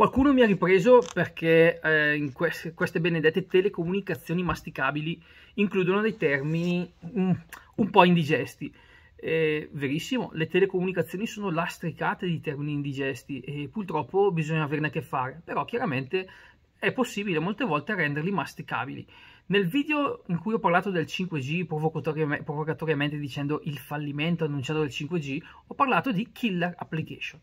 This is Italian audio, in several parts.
Qualcuno mi ha ripreso perché eh, queste, queste, benedette telecomunicazioni masticabili includono dei termini mm, un po' indigesti. Eh, verissimo, le telecomunicazioni sono lastricate di termini indigesti e purtroppo bisogna averne a che fare, però chiaramente è possibile molte volte renderli masticabili. Nel video in cui ho parlato del 5G provocatoriamente, provocatoriamente dicendo il fallimento annunciato del 5G, ho parlato di killer application.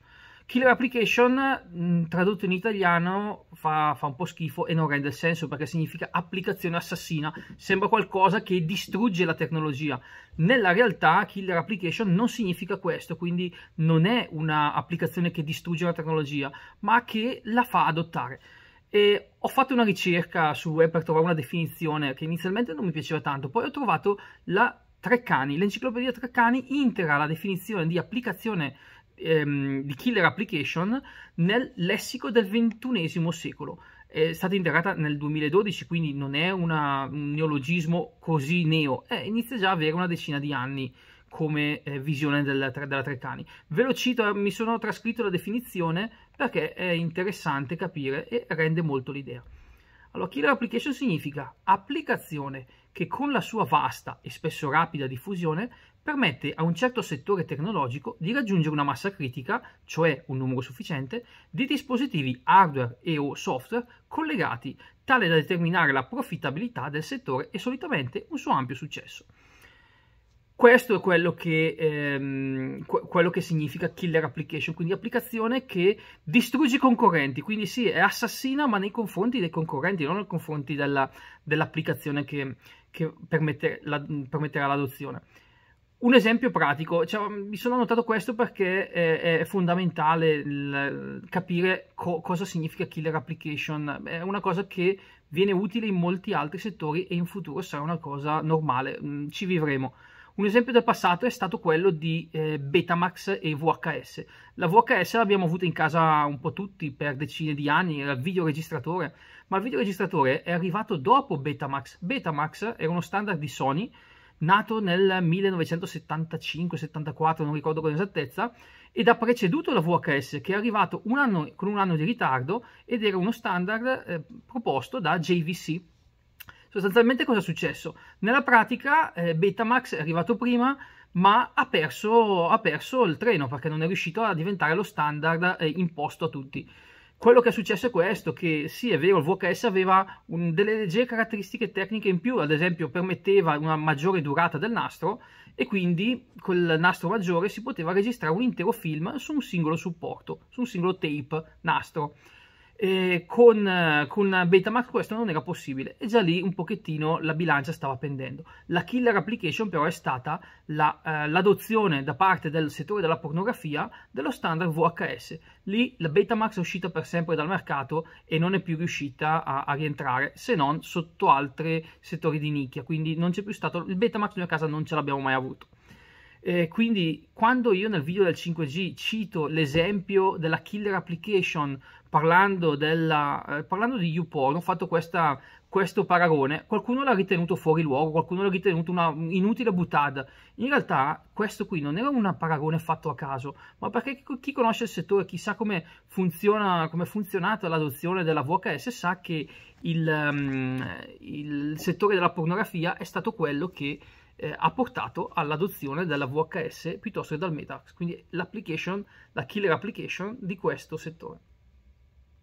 Killer Application, mm, tradotto in italiano, fa, fa, un po' schifo e non rende senso perché significa applicazione assassina. Sembra qualcosa che distrugge la tecnologia. Nella realtà, Killer Application non significa questo, quindi non è un'applicazione che distrugge la tecnologia, ma che la fa adottare. E ho fatto una ricerca su web per trovare una definizione che inizialmente non mi piaceva tanto, poi ho trovato la Treccani, l'enciclopedia Treccani intera la definizione di applicazione ehm, di Killer Application nel lessico del ventunesimo secolo. È stata indagata nel 2012, quindi non è una, un neologismo così neo, eh, inizia già ad avere una decina di anni come eh, visione della, della Treccani. Ve lo cito, eh, mi sono trascritto la definizione perché è interessante capire e rende molto l'idea. Allora, Killer Application significa applicazione che con la sua vasta e spesso rapida diffusione permette a un certo settore tecnologico di raggiungere una massa critica, cioè un numero sufficiente, di dispositivi hardware e o software collegati, tale da determinare la profittabilità del settore e solitamente un suo ampio successo questo è quello che, ehm, quello che, significa killer application, quindi applicazione che distrugge i concorrenti, quindi sì, è assassina ma nei confronti dei concorrenti, non nei confronti della, dell'applicazione che, che permette la, permetterà l'adozione. Un esempio pratico, cioè, mi sono notato questo perché è, è fondamentale il, capire co- cosa significa killer application, è una cosa che viene utile in molti altri settori e in futuro sarà una cosa normale, mm, ci vivremo. Un esempio del passato è stato quello di eh, Betamax e VHS. La VHS l'abbiamo avuta in casa un po' tutti per decine di anni, era il videoregistratore, ma il videoregistratore è arrivato dopo Betamax. Betamax era uno standard di Sony nato nel 1975-74, non ricordo con esattezza, ed ha preceduto la VHS che è arrivato un anno, con un anno di ritardo ed era uno standard eh, proposto da JVC, Sostanzialmente cosa è successo? Nella pratica eh, Betamax è arrivato prima, ma ha perso, ha perso, il treno perché non è riuscito a diventare lo standard eh, imposto a tutti. Quello che è successo è questo, che sì è vero il VHS aveva un, delle leggere caratteristiche tecniche in più, ad esempio permetteva una maggiore durata del nastro e quindi col nastro maggiore si poteva registrare un intero film su un singolo supporto, su un singolo tape nastro. E con, con Betamax questo non era possibile e già lì un pochettino la bilancia stava pendendo. La killer application però è stata l'adozione la, eh, da parte del settore della pornografia dello standard VHS. Lì la Betamax è uscita per sempre dal mercato e non è più riuscita a, a rientrare se non sotto altri settori di nicchia, quindi non c'è più stato il Betamax nella casa non ce l'abbiamo mai avuto. Eh, quindi quando io nel video del 5G cito l'esempio della killer application parlando, della, eh, parlando di YouPorn, ho fatto questa, questo paragone, qualcuno l'ha ritenuto fuori luogo, qualcuno l'ha ritenuto una inutile buttata. In realtà questo qui non era un paragone fatto a caso, ma perché chi conosce il settore, chi sa come funziona, come è funzionata l'adozione della VHS, sa che il, um, il settore della pornografia è stato quello che eh, ha portato all'adozione della VHS piuttosto che dal Metax, quindi l'application, la killer application di questo settore.